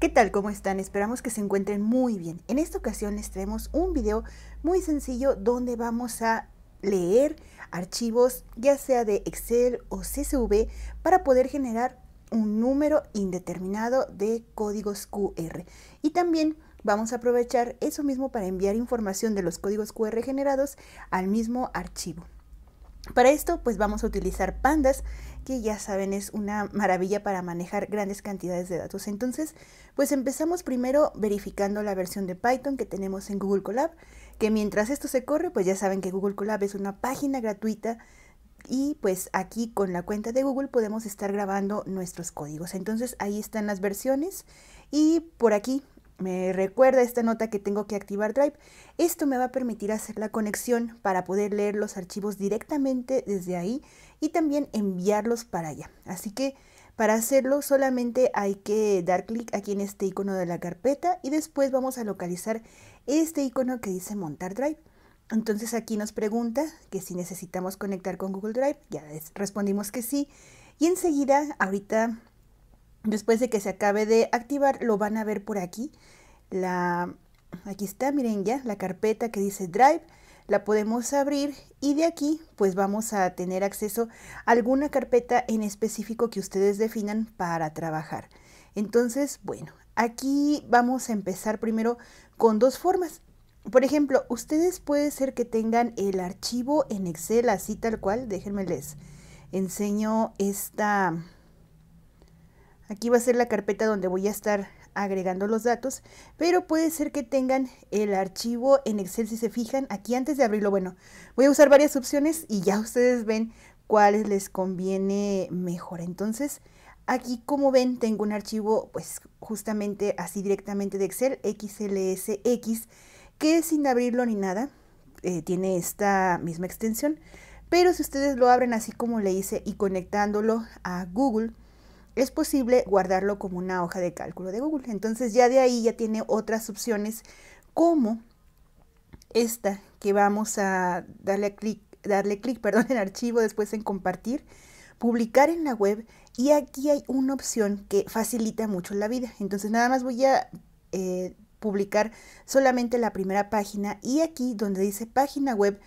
¿Qué tal? ¿Cómo están? Esperamos que se encuentren muy bien. En esta ocasión les traemos un video muy sencillo donde vamos a leer archivos ya sea de Excel o CSV para poder generar un número indeterminado de códigos QR. Y también vamos a aprovechar eso mismo para enviar información de los códigos QR generados al mismo archivo. Para esto pues vamos a utilizar pandas que ya saben es una maravilla para manejar grandes cantidades de datos. Entonces, pues empezamos primero verificando la versión de Python que tenemos en Google Colab, que mientras esto se corre, pues ya saben que Google Colab es una página gratuita y pues aquí con la cuenta de Google podemos estar grabando nuestros códigos. Entonces ahí están las versiones y por aquí me recuerda esta nota que tengo que activar Drive. Esto me va a permitir hacer la conexión para poder leer los archivos directamente desde ahí y también enviarlos para allá. Así que para hacerlo solamente hay que dar clic aquí en este icono de la carpeta y después vamos a localizar este icono que dice montar Drive. Entonces aquí nos pregunta que si necesitamos conectar con Google Drive, ya respondimos que sí. Y enseguida, ahorita, después de que se acabe de activar, lo van a ver por aquí. La, aquí está, miren ya, la carpeta que dice Drive la podemos abrir y de aquí pues vamos a tener acceso a alguna carpeta en específico que ustedes definan para trabajar. Entonces, bueno, aquí vamos a empezar primero con dos formas. Por ejemplo, ustedes puede ser que tengan el archivo en Excel así tal cual. Déjenme les enseño esta... Aquí va a ser la carpeta donde voy a estar agregando los datos, pero puede ser que tengan el archivo en Excel si se fijan. Aquí antes de abrirlo, bueno, voy a usar varias opciones y ya ustedes ven cuáles les conviene mejor. Entonces, aquí como ven, tengo un archivo pues justamente así directamente de Excel, XLSX, que sin abrirlo ni nada, eh, tiene esta misma extensión. Pero si ustedes lo abren así como le hice y conectándolo a Google, es posible guardarlo como una hoja de cálculo de Google. Entonces ya de ahí ya tiene otras opciones como esta que vamos a darle clic darle clic, perdón, en archivo, después en compartir, publicar en la web y aquí hay una opción que facilita mucho la vida. Entonces nada más voy a eh, publicar solamente la primera página y aquí donde dice página web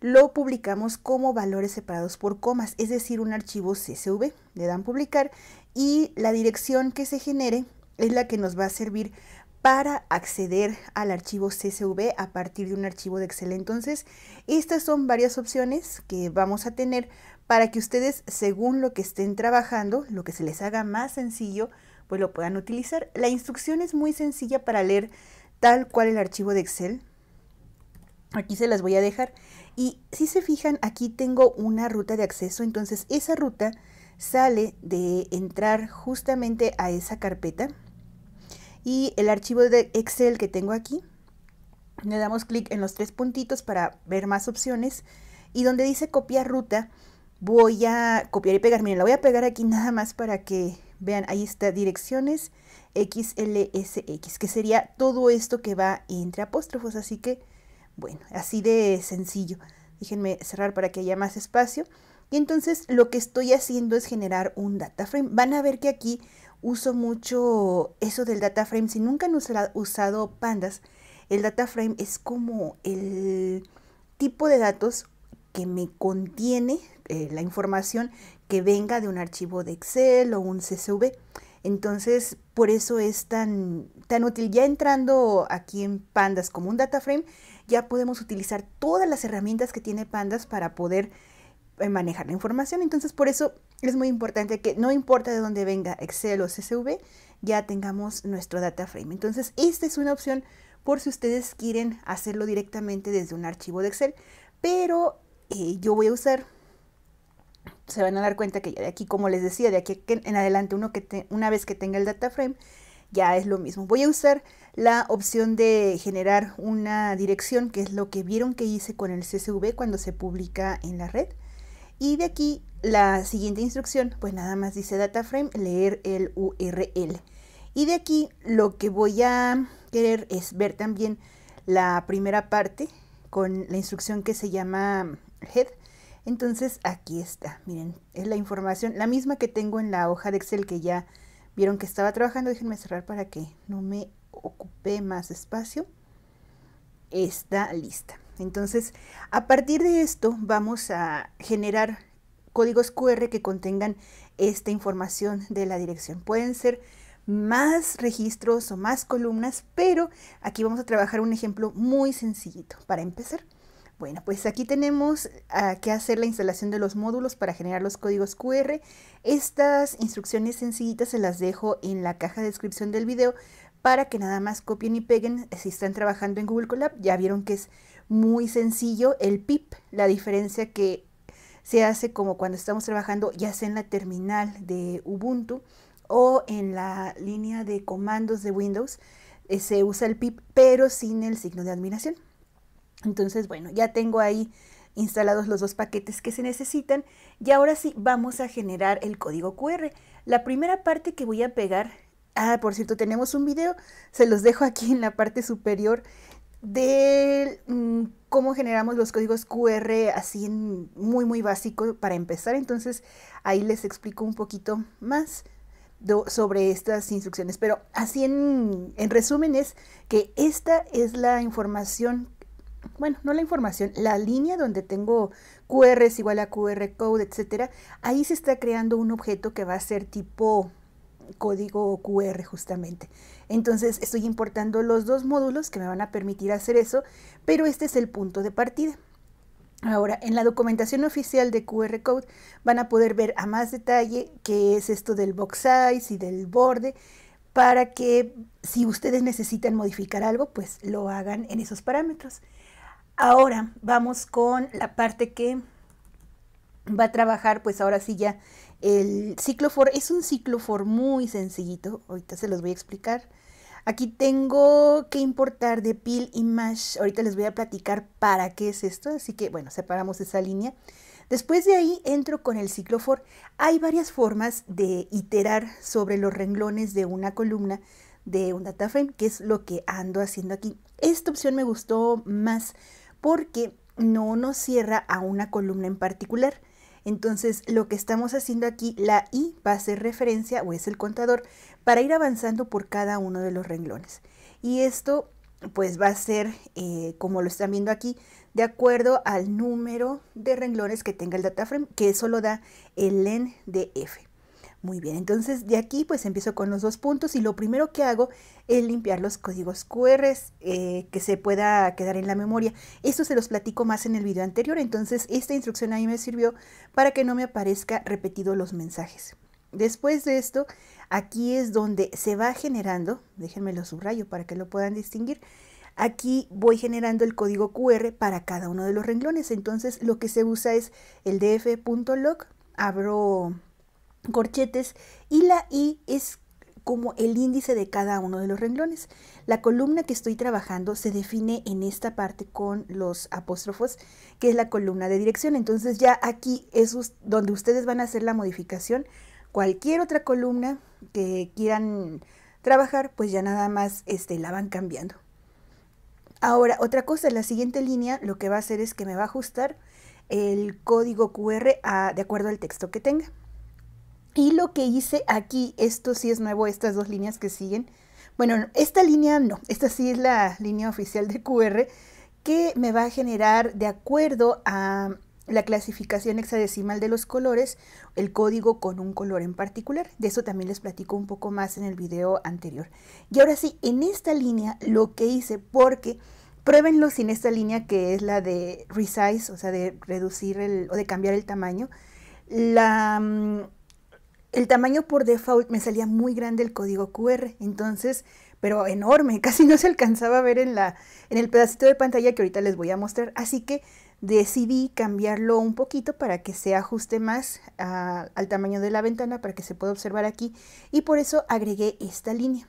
lo publicamos como valores separados por comas, es decir, un archivo CSV. Le dan publicar y la dirección que se genere es la que nos va a servir para acceder al archivo CSV a partir de un archivo de Excel. Entonces, estas son varias opciones que vamos a tener para que ustedes, según lo que estén trabajando, lo que se les haga más sencillo, pues lo puedan utilizar. La instrucción es muy sencilla para leer tal cual el archivo de Excel. Aquí se las voy a dejar. Y si se fijan, aquí tengo una ruta de acceso. Entonces, esa ruta sale de entrar justamente a esa carpeta y el archivo de Excel que tengo aquí, le damos clic en los tres puntitos para ver más opciones y donde dice copiar ruta, voy a copiar y pegar. Miren, la voy a pegar aquí nada más para que vean, ahí está direcciones XLSX, que sería todo esto que va entre apóstrofos, así que bueno, así de sencillo. Déjenme cerrar para que haya más espacio. Y entonces lo que estoy haciendo es generar un data frame. Van a ver que aquí uso mucho eso del data frame. Si nunca han usado pandas, el data frame es como el tipo de datos que me contiene eh, la información que venga de un archivo de Excel o un CSV. Entonces, por eso es tan, tan útil. Ya entrando aquí en Pandas como un data frame, ya podemos utilizar todas las herramientas que tiene Pandas para poder eh, manejar la información. Entonces, por eso es muy importante que no importa de dónde venga Excel o CSV, ya tengamos nuestro data frame. Entonces, esta es una opción por si ustedes quieren hacerlo directamente desde un archivo de Excel, pero eh, yo voy a usar, se van a dar cuenta que ya de aquí, como les decía, de aquí en adelante, uno que una vez que tenga el data frame, ya es lo mismo. Voy a usar la opción de generar una dirección, que es lo que vieron que hice con el CSV cuando se publica en la red. Y de aquí la siguiente instrucción, pues nada más dice data frame, leer el URL. Y de aquí lo que voy a querer es ver también la primera parte con la instrucción que se llama head. Entonces aquí está, miren, es la información, la misma que tengo en la hoja de Excel que ya vieron que estaba trabajando. Déjenme cerrar para que no me ocupe más espacio. Está lista. Entonces, a partir de esto vamos a generar códigos QR que contengan esta información de la dirección. Pueden ser más registros o más columnas, pero aquí vamos a trabajar un ejemplo muy sencillito para empezar. Bueno, pues aquí tenemos ah, que hacer la instalación de los módulos para generar los códigos QR. Estas instrucciones sencillitas se las dejo en la caja de descripción del video para que nada más copien y peguen. Si están trabajando en Google Colab, ya vieron que es muy sencillo el PIP, la diferencia que se hace como cuando estamos trabajando ya sea en la terminal de Ubuntu o en la línea de comandos de Windows, eh, se usa el PIP pero sin el signo de admiración. Entonces, bueno, ya tengo ahí instalados los dos paquetes que se necesitan y ahora sí vamos a generar el código QR. La primera parte que voy a pegar, ah, por cierto, tenemos un video, se los dejo aquí en la parte superior de mm, cómo generamos los códigos QR así en muy muy básico para empezar. Entonces ahí les explico un poquito más sobre estas instrucciones. Pero así en, en resumen es que esta es la información, bueno, no la información, la línea donde tengo QR es igual a QR code, etcétera. Ahí se está creando un objeto que va a ser tipo código QR justamente. Entonces estoy importando los dos módulos que me van a permitir hacer eso, pero este es el punto de partida. Ahora, en la documentación oficial de QR Code van a poder ver a más detalle qué es esto del box size y del borde para que si ustedes necesitan modificar algo, pues lo hagan en esos parámetros. Ahora vamos con la parte que va a trabajar, pues ahora sí ya el for es un for muy sencillito, ahorita se los voy a explicar. Aquí tengo que importar de y mash, ahorita les voy a platicar para qué es esto, así que bueno, separamos esa línea. Después de ahí entro con el for. Hay varias formas de iterar sobre los renglones de una columna de un data frame, que es lo que ando haciendo aquí. Esta opción me gustó más porque no nos cierra a una columna en particular. Entonces, lo que estamos haciendo aquí, la I va a ser referencia o es el contador para ir avanzando por cada uno de los renglones. Y esto, pues, va a ser, eh, como lo están viendo aquí, de acuerdo al número de renglones que tenga el data frame, que eso lo da el len de F. Muy bien, entonces de aquí pues empiezo con los dos puntos y lo primero que hago es limpiar los códigos QR eh, que se pueda quedar en la memoria. Esto se los platico más en el video anterior, entonces esta instrucción ahí me sirvió para que no me aparezca repetido los mensajes. Después de esto, aquí es donde se va generando, déjenme lo subrayo para que lo puedan distinguir, Aquí voy generando el código QR para cada uno de los renglones. Entonces lo que se usa es el df.log, abro corchetes y la I es como el índice de cada uno de los renglones. La columna que estoy trabajando se define en esta parte con los apóstrofos, que es la columna de dirección. Entonces ya aquí es donde ustedes van a hacer la modificación. Cualquier otra columna que quieran trabajar, pues ya nada más este, la van cambiando. Ahora, otra cosa, la siguiente línea lo que va a hacer es que me va a ajustar el código QR de acuerdo al texto que tenga. Y lo que hice aquí, esto sí es nuevo, estas dos líneas que siguen. Bueno, esta línea no, esta sí es la línea oficial de QR que me va a generar de acuerdo a la clasificación hexadecimal de los colores, el código con un color en particular. De eso también les platico un poco más en el video anterior. Y ahora sí, en esta línea lo que hice, porque pruébenlo sin esta línea que es la de resize, o sea, de reducir el, o de cambiar el tamaño, la mm, el tamaño por default me salía muy grande el código QR, entonces, pero enorme, casi no se alcanzaba a ver en, la, en el pedacito de pantalla que ahorita les voy a mostrar, así que decidí cambiarlo un poquito para que se ajuste más al tamaño de la ventana para que se pueda observar aquí y por eso agregué esta línea.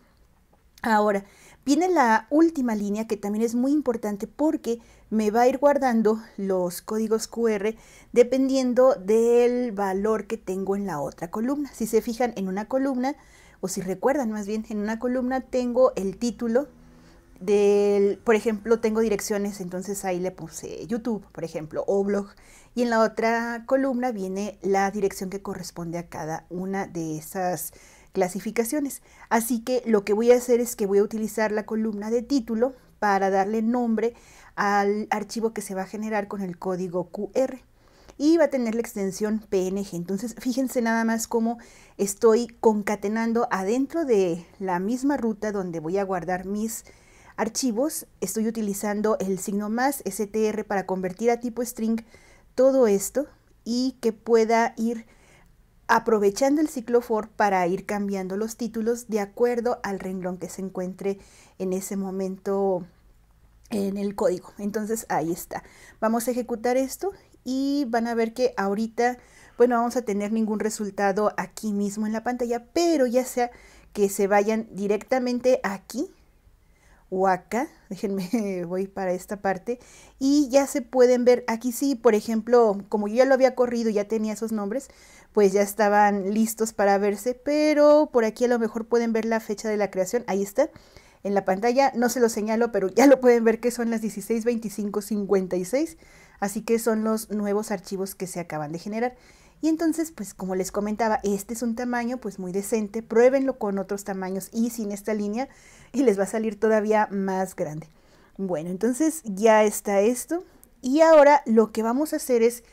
Ahora, viene la última línea que también es muy importante porque me va a ir guardando los códigos QR dependiendo del valor que tengo en la otra columna. Si se fijan en una columna, o si recuerdan más bien, en una columna tengo el título del, por ejemplo, tengo direcciones, entonces ahí le puse YouTube, por ejemplo, o blog. Y en la otra columna viene la dirección que corresponde a cada una de esas clasificaciones. Así que lo que voy a hacer es que voy a utilizar la columna de título para darle nombre al archivo que se va a generar con el código QR y va a tener la extensión PNG. Entonces, fíjense nada más cómo estoy concatenando adentro de la misma ruta donde voy a guardar mis archivos. Estoy utilizando el signo más STR para convertir a tipo string todo esto y que pueda ir aprovechando el ciclo for para ir cambiando los títulos de acuerdo al renglón que se encuentre en ese momento en el código. Entonces ahí está. Vamos a ejecutar esto y van a ver que ahorita, bueno, vamos a tener ningún resultado aquí mismo en la pantalla, pero ya sea que se vayan directamente aquí o acá, déjenme, voy para esta parte, y ya se pueden ver, aquí sí, por ejemplo, como yo ya lo había corrido, ya tenía esos nombres, pues ya estaban listos para verse, pero por aquí a lo mejor pueden ver la fecha de la creación, ahí está, en la pantalla. No se lo señalo, pero ya lo pueden ver que son las 16.25.56. Así que son los nuevos archivos que se acaban de generar. Y entonces, pues como les comentaba, este es un tamaño pues muy decente. Pruébenlo con otros tamaños y sin esta línea y les va a salir todavía más grande. Bueno, entonces ya está esto. Y ahora lo que vamos a hacer es,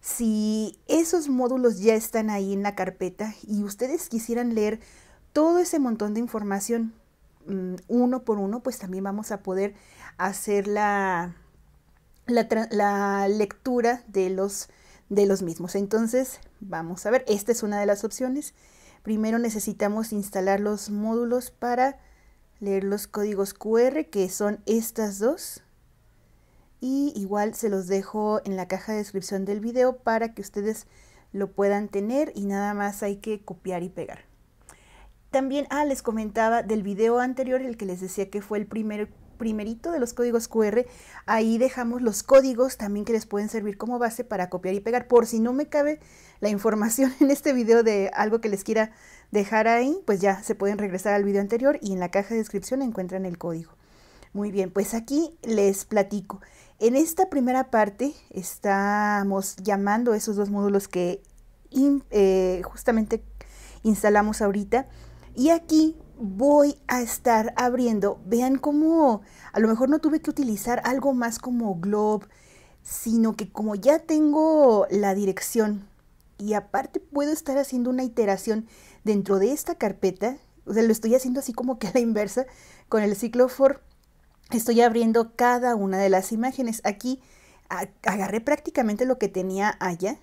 si esos módulos ya están ahí en la carpeta y ustedes quisieran leer todo ese montón de información Mm, uno por uno, pues también vamos a poder hacer la, lectura de los, de los mismos. Entonces, vamos a ver, esta es una de las opciones. Primero necesitamos instalar los módulos para leer los códigos QR, que son estas dos. Y igual se los dejo en la caja de descripción del video para que ustedes lo puedan tener y nada más hay que copiar y pegar. También, ah, les comentaba del video anterior, el que les decía que fue el primer primerito de los códigos QR, ahí dejamos los códigos también que les pueden servir como base para copiar y pegar. Por si no me cabe la información en este video de algo que les quiera dejar ahí, pues ya se pueden regresar al video anterior y en la caja de descripción encuentran el código. Muy bien, pues aquí les platico. En esta primera parte estamos llamando esos dos módulos que eh, justamente instalamos ahorita y aquí voy a estar abriendo, vean cómo a lo mejor no tuve que utilizar algo más como globe, sino que como ya tengo la dirección y aparte puedo estar haciendo una iteración dentro de esta carpeta, o sea, lo estoy haciendo así como que a la inversa con el ciclo for, estoy abriendo cada una de las imágenes. Aquí agarré prácticamente lo que tenía allá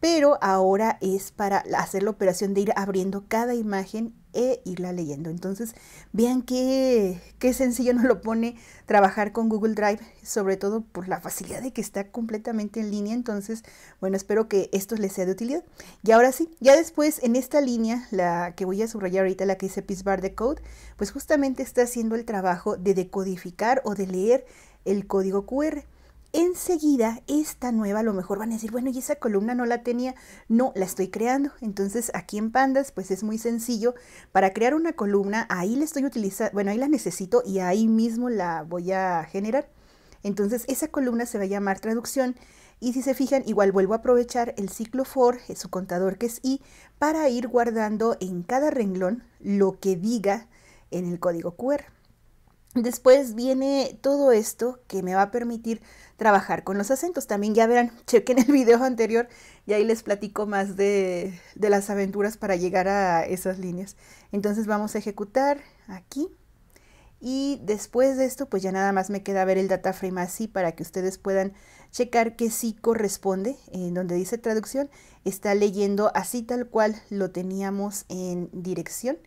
pero ahora es para hacer la operación de ir abriendo cada imagen e irla leyendo. Entonces, vean qué, sencillo nos lo pone trabajar con Google Drive, sobre todo por la facilidad de que está completamente en línea. Entonces, bueno, espero que esto les sea de utilidad. Y ahora sí, ya después en esta línea, la que voy a subrayar ahorita, la que dice de Code, pues justamente está haciendo el trabajo de decodificar o de leer el código QR enseguida esta nueva a lo mejor van a decir, bueno, y esa columna no la tenía, no, la estoy creando. Entonces aquí en Pandas pues es muy sencillo para crear una columna, ahí la estoy utilizando, bueno, ahí la necesito y ahí mismo la voy a generar. Entonces esa columna se va a llamar traducción y si se fijan, igual vuelvo a aprovechar el ciclo for, eh, su contador que es i, para ir guardando en cada renglón lo que diga en el código QR. Después viene todo esto que me va a permitir trabajar con los acentos. También ya verán, chequen el video anterior y ahí les platico más de, de las aventuras para llegar a esas líneas. Entonces vamos a ejecutar aquí. Y después de esto, pues ya nada más me queda ver el data frame así para que ustedes puedan checar que sí corresponde. En donde dice traducción, está leyendo así tal cual lo teníamos en dirección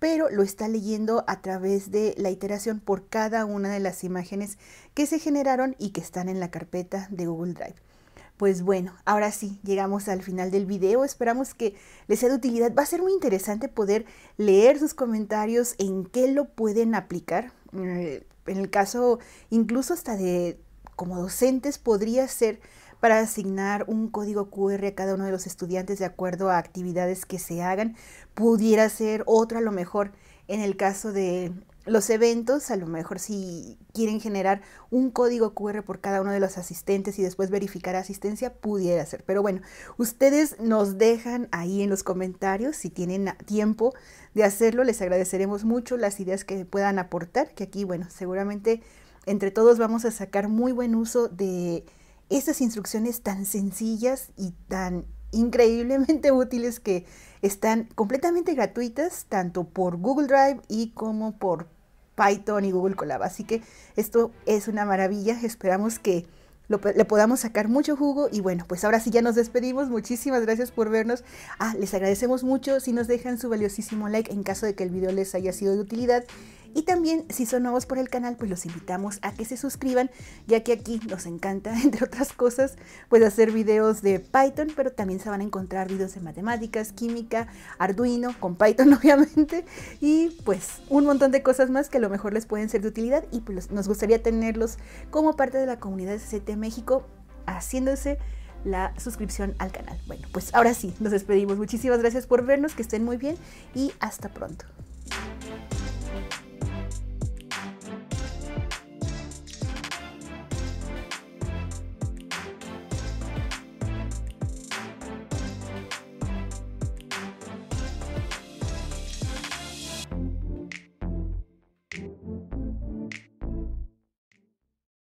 pero lo está leyendo a través de la iteración por cada una de las imágenes que se generaron y que están en la carpeta de Google Drive. Pues bueno, ahora sí, llegamos al final del video. Esperamos que les sea de utilidad. Va a ser muy interesante poder leer sus comentarios, en qué lo pueden aplicar. Eh, en el caso incluso hasta de como docentes podría ser para asignar un código QR a cada uno de los estudiantes de acuerdo a actividades que se hagan. Pudiera ser otro, a lo mejor en el caso de los eventos, a lo mejor si quieren generar un código QR por cada uno de los asistentes y después verificar asistencia, pudiera ser. Pero bueno, ustedes nos dejan ahí en los comentarios si tienen tiempo de hacerlo. Les agradeceremos mucho las ideas que puedan aportar, que aquí, bueno, seguramente entre todos vamos a sacar muy buen uso de estas instrucciones tan sencillas y tan increíblemente útiles que están completamente gratuitas tanto por Google Drive y como por Python y Google Colab. Así que esto es una maravilla. Esperamos que le podamos sacar mucho jugo. Y bueno, pues ahora sí ya nos despedimos. Muchísimas gracias por vernos. Ah, les agradecemos mucho si nos dejan su valiosísimo like en caso de que el video les haya sido de utilidad. Y también, si son nuevos por el canal, pues los invitamos a que se suscriban, ya que aquí nos encanta, entre otras cosas, pues hacer videos de Python, pero también se van a encontrar videos de matemáticas, química, Arduino, con Python obviamente, y pues un montón de cosas más que a lo mejor les pueden ser de utilidad y pues nos gustaría tenerlos como parte de la comunidad CT México, haciéndose la suscripción al canal. Bueno, pues ahora sí, nos despedimos. Muchísimas gracias por vernos, que estén muy bien y hasta pronto.